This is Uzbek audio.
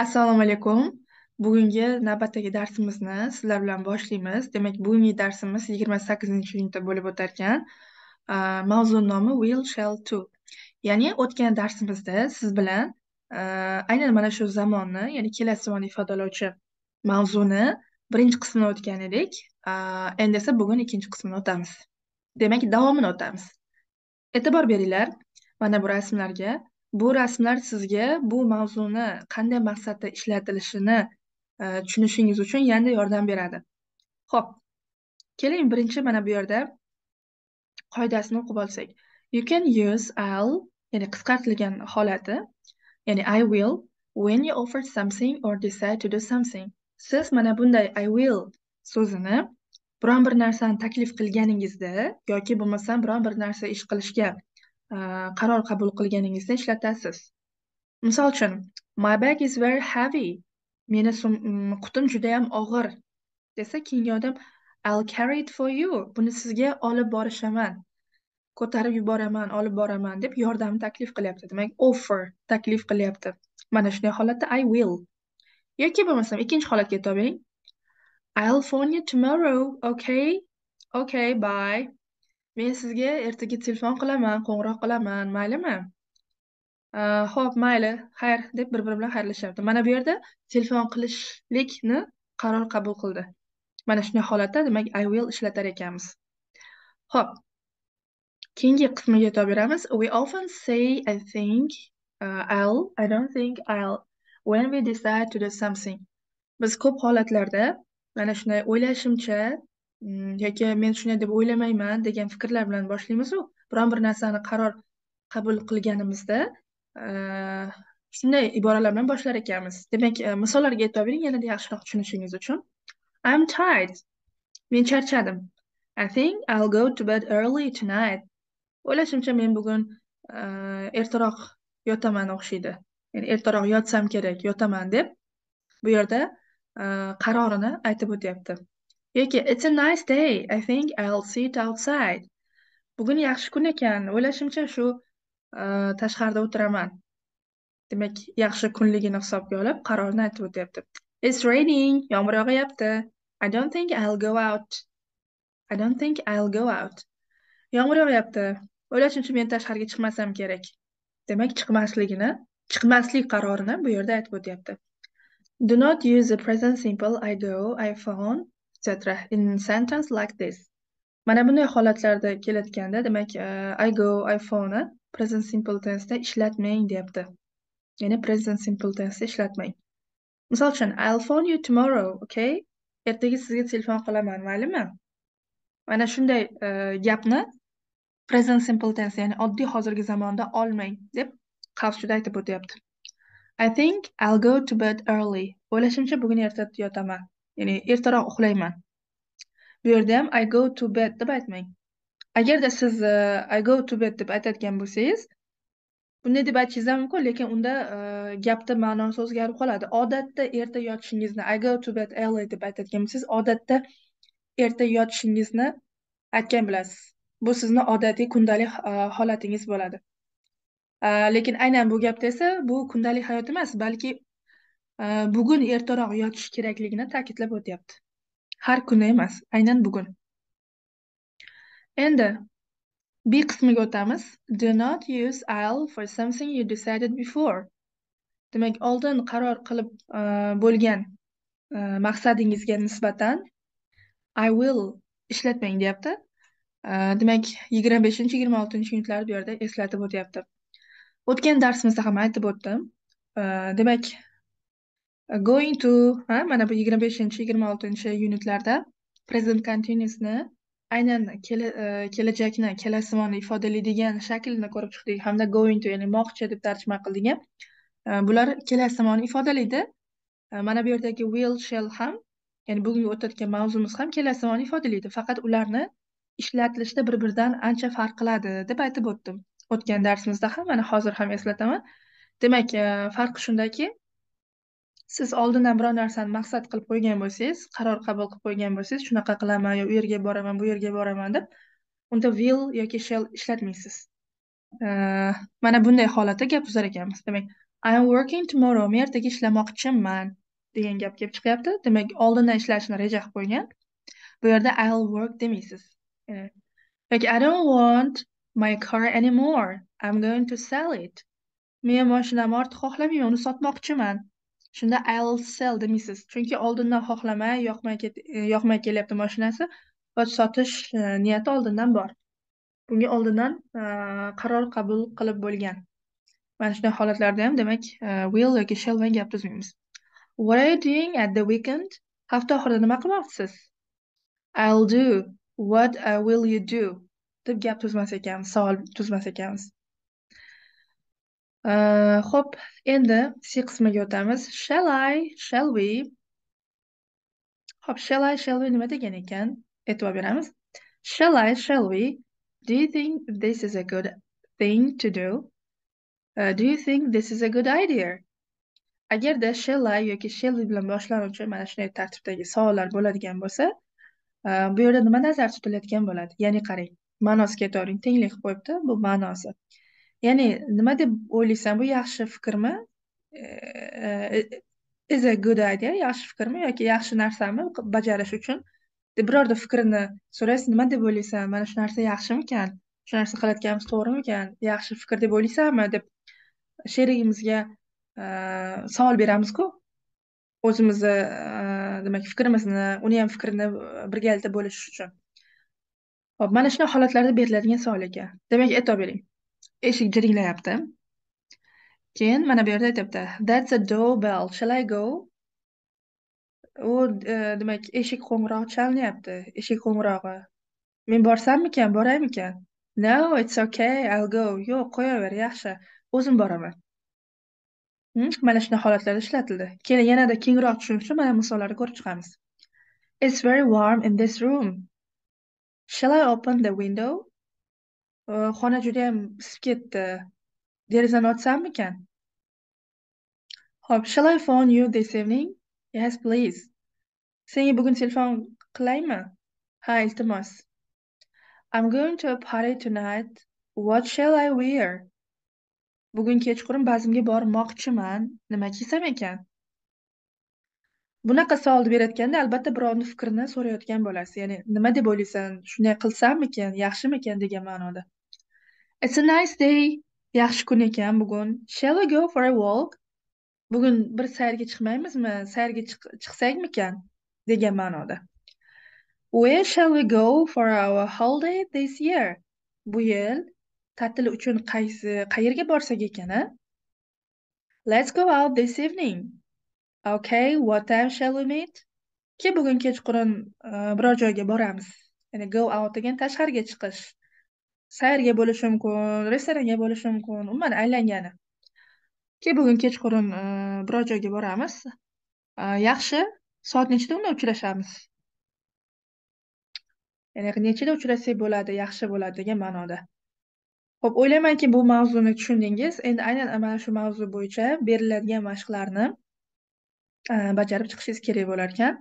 Assalomu alaykum. Bugungi navbatdagi darsimizni sizlar bilan boshlaymiz. Demak, bugungi darsimiz 28-iyunda bo'lib o'tar ekan. Mavzu nomi Will Shall To. Ya'ni o'tgan darsimizda siz bilan aynan mana shu zamonni, ya'ni kelasi zamonni ifodalovchi mavzuni birinchi qismini o'tgan edik. Endi esa bugun ikkinchi qismini o'tamiz. Demak, davomini o'tamiz. E'tibor beringlar mana bu rasmlarga. bu rasmlar sizga bu mavzuni qanday maqsadda ishlatilishini e, tushunishingiz uchun yanada yordam beradi ho'p keling birinchi mana bu yerda qoidasini o'qib olsak you can use i'll ya'ni qisqartirilgan holati ya'ni i will when you offer something or decide to do something siz mana bunday i will so'zini biron bir narsani taklif qilganingizda yoki bo'lmasam biron bir narsa ish qilishga Э, qaror qabul qilganingizda ishlatasiz misol uchun my bag is very heavy meni mm, qutim judayam og'ir desa keyingi odam i'll carry it for you buni sizga olib borishaman ko'tarib yuboraman olib boraman deb yordam taklif qilyapti demak offer taklif qilyapti mana shunday holatda i will yoki bo'lmasam ikkinchi holatga o'tib oling i'll phone you tomorrow okay okay bye Men sizga ertaga telefon qilaman, qo'ng'iroq qilaman, maylimi? ho'p "Xo'p, mayli, xayr" deb bir-biri bilan xayrlashardi. Mana bu yerda telefon qilishlikni qaror qabul qildi. Mana shunday holatda demak I will ishlatar ekanmiz. Xo'p, keyingi qismiga o'tib beramiz. We often say I think, uh, I'll, I don't think I'll when we decide to do something. Biz ko'p holatlarda mana shunday o'ylashimcha yoki men shunday deb o'ylamayman degan fikrlar bilan boshlaymizu biron bir narsani qaror qabul qilganimizda e, shunday iboralar bilan boshlar ekanmiz demak e, misollarga aytib bering yanada yaxshiroq tushunishingiz uchun i'm tired men charchadim i think i'll go to bed early tonight o'ylashimcha men bugun e, ertaroq yotaman o'xshaydi ya'ni ertaroq yotsam kerak yotaman deb bu yerda qarorini aytib o'tyapti Yoki it's a nice day. I think I'll sit outside. Bugun yaxshi kun ekan. O'ylashimcha shu e, tashqarida o'tiraman. Demak, yaxshi kunligini hisobga olib qarorni aytib o'tyapti. It's raining. Yomg'ir yog'yapti. I don't think I'll go out. I don't think I'll go out. Yomg'ir yog'yapti. O'ylashimcha men tashqariga chiqmasam kerak. Demak, chiqmasligini, chiqmaslik qarorini bu yerda aytib o'tyapti. Do not use the present simple I go, I found, cetera, in sentence like this. Mana bunday holatlarda kelayotganda, demak, uh, I go phone present simple da ishlatmang deyapti. Ya'ni present simple tense ishlatmang. Misol uchun, I'll phone you tomorrow, okay? Ertaga sizga telefon qilaman, maylimi? Mana shunday uh, gapni present simple tense, ya'ni oddiy hozirgi zamonda olmang deb qavs juda aytib o'tyapti. I think I'll go to bed early. O'ylashimcha, bugun ertaga yotaman. ya'ni ertaroq uxlayman bu yerda ham i go to bed deb aytmang agarda siz uh, i go to bed deb aytadigan bo'lsangiz bunday deb aytishingiz ham mumkin lekin unda uh, gapni ma'nosi o'zgarib qoladi odatda erta yotishingizni i go to bed early deb aytadigan bo'lsangiz odatda erta yotishingizni aytgan bo'lasiz bu sizni odatiy kundalik uh, holatingiz bo'ladi lekin aynan bu gapda esa bu kundalik hayot emas balki Э, bugun ertaroq yotish kerakligini ta'kidlab o'tyapti har kuni emas aynan bugun endi b qismiga o'tamiz do not use i'll for something you decided before demak oldin qaror qilib e, bo'lgan e, maqsadingizga nisbatan i will ishlatmang deyapti e, demak yigirma beshinchi yigirma oltinchi minutlar bu yerda eslatib o'tyapti o'tgan darsimizda ham aytib o'tdim demak going to ha mana bu yigirma beshinchi yigirma oltinchi unitlarda present continuousni aynan e, kelajakni kelasimonni ifodalaydigan shaklni ko'rib chiqdik hamda going to ya'ni moqchi deb tarjima qildik e, bular kelasimonni ifodalaydi e, mana bu yerdagi will shall ham ya'ni bugungi o'tayotgan mavzumiz ham kelasimonni ifodalaydi faqat ularni ishlatilishda bir biridan ancha farq qiladi deb aytib o'tdim o'tgan darsimizda ham mana hozir ham eslataman demak farqi shundaki siz oldindan biror narsani maqsad qilib qo'ygan bo'lsangiz qaror qabul qilib qo'ygan bo'lsangiz shunaqa qilaman yo u yerga boraman bu yerga boraman deb unda will yoki shall ishlatmaysiz mana bunday holatda gap uzar ekanmiz demak i am working tomorrow men ertaga ishlamoqchiman degan gap kelib chiqyapti demak oldindan ishlashni reja qilib qo'ygan bu yerda i'll work demaysiz yoki i don't want my car anymore i'm going to sell it men mashinamni ortiq xohlamayman uni sotmoqchiman shunda I'll sell demaysiz chunki oldindan xohlamay yoqmay e, yoqmay kelyapti mashinasi va sotish e, niyati oldindan bor bunga oldindan e, qaror qabul qilib bo'lgan mana shunday holatlarda ham demak will yoki shall bilan gap tuzmaymiz what are you doing at the weekend hafta oxirida nima qilmoqchisiz i'll do what uh, will you do deb gap tuzmas ekanmiz savol tuzmas ekanmiz Xo'p, endi C qismiga o'tamiz. Shall I, shall we? Xo'p, shall I, shall we nima degan ekan? E'tibor beramiz. Shall I, shall we? Do you think this is a good thing to do? Uh, do you think this is a good idea? Agarda shall I yoki shall we bilan boshlanuvchi mana shunday tartibdagi savollar bo'ladigan bo'lsa, э, bu yerda nima nazarda tutilayotgan bo'ladi? Ya'ni qarang, ma'nosiga to'g'ri tenglik qo'yibdi, bu ma'nosi. ya'ni nima deb o'ylaysan bu yaxshi fikrmi e, is a good idea yaxshi fikrmi yoki yaxshi narsami bajarish uchun deb birorta fikrini so'raysiz nima deb o'ylaysan mana shu narsa yaxshimikan shu narsa qilayotganimiz to'g'rimikan yaxshi fikr deb o'ylaysanmi deb sherigimizga e, savol beramizku o'zimizni e, demak fikrimizni uni ham fikrini birgalikda bo'lishish uchun hop mana shunday holatlarda beriladigan savol ekan demak aytib bering eshik jiringlayapti keyin mana bu yerda aytyapti that's a doorbell shall i go u demak eshik qo'ng'irog'i chalinyapti eshik qo'ng'irog'i men borsammikan boraymikan no it's okay i'll go yo'q qo'yaver yaxshi o'zim boraman mana shunday holatlarda ishlatildi keyin yanada kengroq tushunish uchun mana misollarni ko'rib chiqamiz it's very warm in this room shall i open the window xona judayam isib ketdi derazani ochsammikan ho'p shall i phone you this evening yes please senga bugun telefon qilaymi ha iltimos i'm going to a party tonight what shall i wear bugun kechqurun bazmga bormoqchiman nima kiysam ekan bunaqa savol berayotganda albatta birovni fikrini so'rayotgan bo'lasiz ya'ni nima deb o'ylaysan shunday qilsammikan yaxshimikan degan ma'noda It's a nice day. Yaxshi kun ekan bugun. Shall we go for a walk? Bugun bir sayrga chiqmaymizmi? Sayrga chiqsakmikan? degan ma'noda. Where shall we go for our holiday this year? Bu yil ta'til uchun qaysi qayerga borsak ekan, a? Let's go out this evening. Okay, what time shall we meet? Ke bugun kechqurun uh, biror joyga boramiz. Ya'ni go out degan tashqariga chiqish. sayrga bo'lishi mumkin restoranga bo'lishi mumkin umuman aylangani keyin bugun kechqurun e, biror joyga boramiz e, yaxshi soat nechida unda uchrashamiz ya'ni nechida uchrashsak bo'ladi yaxshi bo'ladi degan ma'noda ho'p o'ylaymanki bu mavzuni tushundingiz endi aynan mana shu mavzu bo'yicha beriladigan mashqlarni e, bajarib chiqishingiz kerak bo'lar ekan